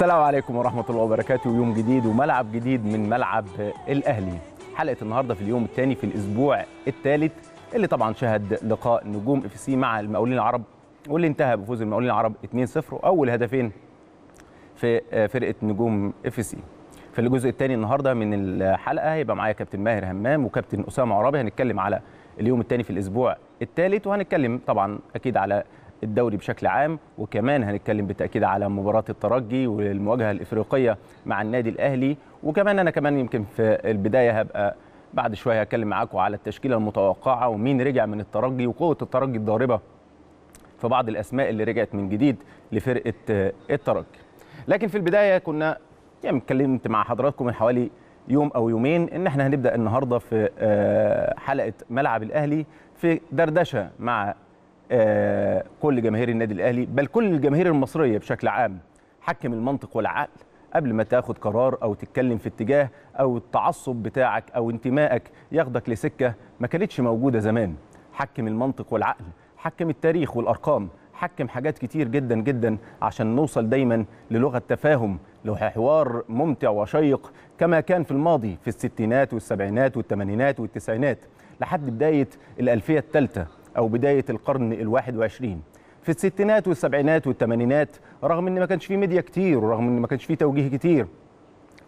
السلام عليكم ورحمة الله وبركاته يوم جديد وملعب جديد من ملعب الأهلي حلقة النهاردة في اليوم الثاني في الأسبوع الثالث اللي طبعا شهد لقاء نجوم اف سي مع المقاولين العرب واللي انتهى بفوز المقاولين العرب 2-0 وأول هدفين في فرقة نجوم اف سي في الجزء الثاني النهاردة من الحلقة هيبقى معايا كابتن ماهر همام وكابتن أسامة عرابي هنتكلم على اليوم الثاني في الأسبوع الثالث وهنتكلم طبعا أكيد على الدوري بشكل عام وكمان هنتكلم بالتاكيد على مباراه الترجي والمواجهه الافريقيه مع النادي الاهلي وكمان انا كمان يمكن في البدايه هبقى بعد شويه هتكلم معاكم على التشكيله المتوقعه ومين رجع من الترجي وقوه الترجي الضاربه في بعض الاسماء اللي رجعت من جديد لفرقه الترجي لكن في البدايه كنا يعني اتكلمت مع حضراتكم من حوالي يوم او يومين ان احنا هنبدا النهارده في آه، حلقه ملعب الاهلي في دردشه مع آه، كل جماهير النادي الاهلي بل كل الجماهير المصريه بشكل عام حكم المنطق والعقل قبل ما تاخد قرار او تتكلم في اتجاه او التعصب بتاعك او انتمائك ياخدك لسكه ما كانتش موجوده زمان حكم المنطق والعقل حكم التاريخ والارقام حكم حاجات كتير جدا جدا عشان نوصل دايما للغه تفاهم لحوار ممتع وشيق كما كان في الماضي في الستينات والسبعينات والثمانينات والتسعينات لحد بدايه الالفيه الثالثه أو بداية القرن الواحد وعشرين في الستينات والسبعينات والثمانينات رغم ان ما كانش فيه ميديا كتير ورغم ان ما كانش فيه توجيه كتير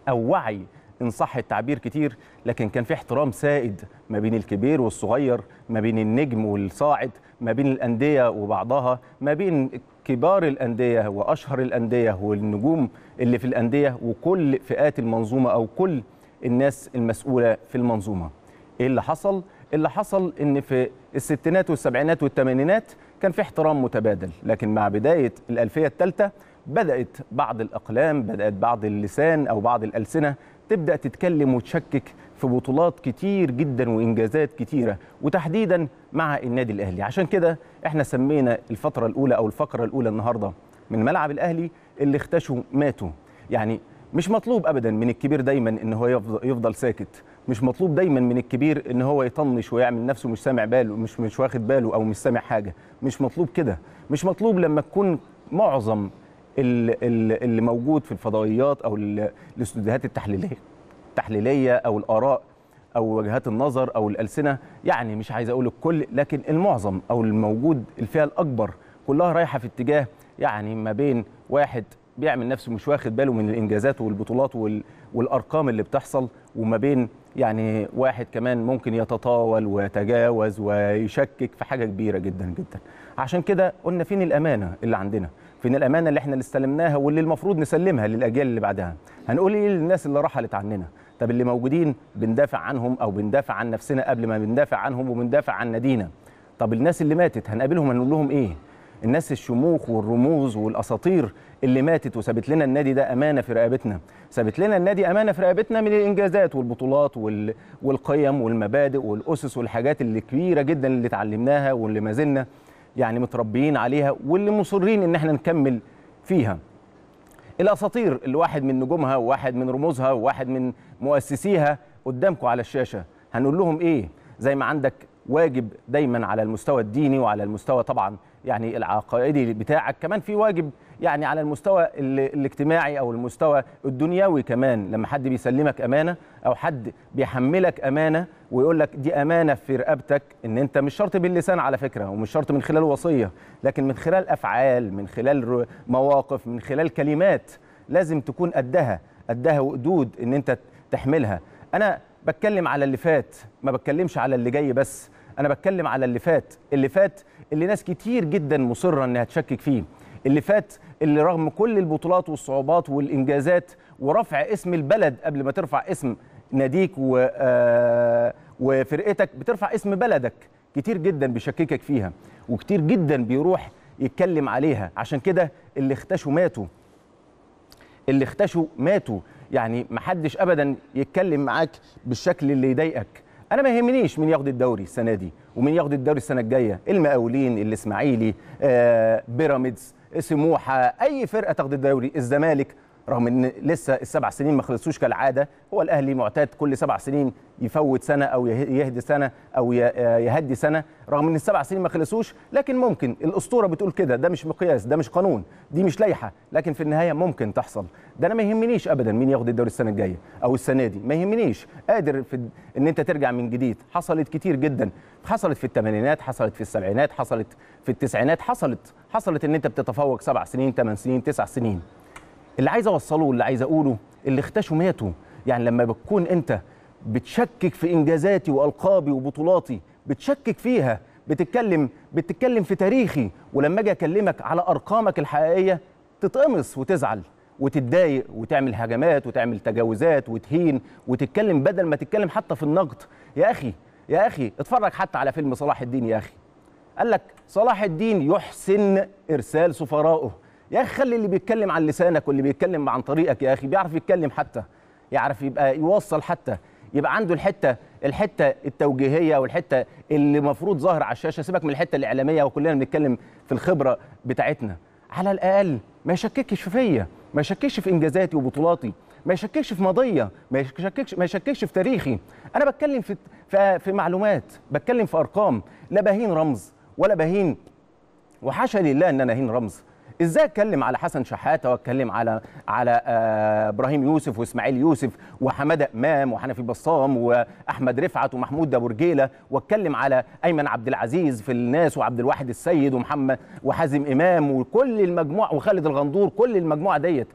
او وعي ان صح التعبير كتير لكن كان في احترام سائد ما بين الكبير والصغير ما بين النجم والصاعد ما بين الانديه وبعضها ما بين كبار الانديه واشهر الانديه والنجوم اللي في الانديه وكل فئات المنظومه او كل الناس المسؤوله في المنظومه ايه اللي حصل إيه اللي حصل ان في الستينات والسبعينات والثمانينات كان في احترام متبادل لكن مع بداية الألفية الثالثة بدأت بعض الأقلام بدأت بعض اللسان أو بعض الألسنة تبدأ تتكلم وتشكك في بطولات كتير جدا وإنجازات كتيرة وتحديدا مع النادي الأهلي عشان كده احنا سمينا الفترة الأولى أو الفقرة الأولى النهاردة من ملعب الأهلي اللي اختشوا ماتوا يعني مش مطلوب ابدا من الكبير دايما ان هو يفضل, ساكت مش مطلوب دايما من الكبير ان هو يطنش ويعمل نفسه مش سامع باله مش مش واخد باله او مش سامع حاجه مش مطلوب كده مش مطلوب لما تكون معظم اللي موجود في الفضائيات او الاستوديوهات التحليليه التحليليه او الاراء او وجهات النظر او الالسنه يعني مش عايز اقول الكل لكن المعظم او الموجود الفئه الاكبر كلها رايحه في اتجاه يعني ما بين واحد بيعمل نفسه مش واخد باله من الانجازات والبطولات وال... والارقام اللي بتحصل وما بين يعني واحد كمان ممكن يتطاول ويتجاوز ويشكك في حاجه كبيره جدا جدا عشان كده قلنا فين الامانه اللي عندنا فين الامانه اللي احنا اللي استلمناها واللي المفروض نسلمها للاجيال اللي بعدها هنقول ايه للناس اللي رحلت عننا طب اللي موجودين بندافع عنهم او بندافع عن نفسنا قبل ما بندافع عنهم وبندافع عن نادينا طب الناس اللي ماتت هنقابلهم هنقول لهم ايه الناس الشموخ والرموز والاساطير اللي ماتت وسابت لنا النادي ده امانه في رقبتنا سابت لنا النادي امانه في رقبتنا من الانجازات والبطولات وال... والقيم والمبادئ والاسس والحاجات اللي كبيره جدا اللي اتعلمناها واللي ما زلنا يعني متربيين عليها واللي مصرين ان احنا نكمل فيها الاساطير اللي واحد من نجومها وواحد من رموزها وواحد من مؤسسيها قدامكم على الشاشه هنقول لهم ايه زي ما عندك واجب دايما على المستوى الديني وعلى المستوى طبعا يعني العقائدي بتاعك كمان في واجب يعني على المستوى الاجتماعي او المستوى الدنيوي كمان لما حد بيسلمك امانه او حد بيحملك امانه ويقول لك دي امانه في رقبتك ان انت مش شرط باللسان على فكره ومش شرط من خلال وصيه لكن من خلال افعال من خلال مواقف من خلال كلمات لازم تكون قدها قدها وقدود ان انت تحملها انا بتكلم على اللي فات ما بتكلمش على اللي جاي بس انا بتكلم على اللي فات اللي فات اللي ناس كتير جدا مصره انها تشكك فيه اللي فات اللي رغم كل البطولات والصعوبات والانجازات ورفع اسم البلد قبل ما ترفع اسم ناديك و آه، وفرقتك بترفع اسم بلدك كتير جدا بيشككك فيها وكتير جدا بيروح يتكلم عليها عشان كده اللي اختشوا ماتوا اللي اختشوا ماتوا يعني ما حدش ابدا يتكلم معاك بالشكل اللي يضايقك انا ما يهمنيش مين ياخد الدوري السنه دي ومين ياخد الدوري السنه الجايه المقاولين الاسماعيلي آه بيراميدز سموحه اي فرقه تاخد الدوري الزمالك رغم ان لسه السبع سنين ما خلصوش كالعاده هو الاهلي معتاد كل سبع سنين يفوت سنه او يهدي سنه او يهدي سنه رغم ان السبع سنين ما خلصوش لكن ممكن الاسطوره بتقول كده ده مش مقياس ده مش قانون دي مش لائحه لكن في النهايه ممكن تحصل ده انا ما يهمنيش ابدا مين ياخد الدوري السنه الجايه او السنه دي ما يهمنيش قادر في ان انت ترجع من جديد حصلت كتير جدا حصلت في الثمانينات حصلت في السبعينات حصلت في التسعينات حصلت حصلت ان انت بتتفوق سبع سنين ثمان سنين تسع سنين اللي عايز اوصله واللي عايز اقوله اللي اختشوا ماتوا يعني لما بتكون انت بتشكك في انجازاتي والقابي وبطولاتي بتشكك فيها بتتكلم بتتكلم في تاريخي ولما اجي اكلمك على ارقامك الحقيقيه تتقمص وتزعل وتتضايق وتعمل هجمات وتعمل تجاوزات وتهين وتتكلم بدل ما تتكلم حتى في النقد يا اخي يا اخي اتفرج حتى على فيلم صلاح الدين يا اخي قال لك صلاح الدين يحسن ارسال سفرائه يا اخي خلي اللي بيتكلم عن لسانك واللي بيتكلم عن طريقك يا اخي بيعرف يتكلم حتى يعرف يبقى يوصل حتى يبقى عنده الحته الحته التوجيهيه والحته اللي المفروض ظاهر على الشاشه سيبك من الحته الاعلاميه وكلنا بنتكلم في الخبره بتاعتنا على الاقل ما يشككش فيا ما يشككش في انجازاتي وبطولاتي ما يشككش في ماضيه ما يشككش ما يشككش في تاريخي انا بتكلم في في, معلومات بتكلم في ارقام لا بهين رمز ولا بهين وحاشا لله ان انا هين رمز ازاي اتكلم على حسن شحاته واتكلم على على آه، ابراهيم يوسف واسماعيل يوسف وحماده امام وحنفي بصام واحمد رفعت ومحمود ابو رجيله واتكلم على ايمن عبد العزيز في الناس وعبد الواحد السيد ومحمد وحازم امام وكل المجموعه وخالد الغندور كل المجموعه ديت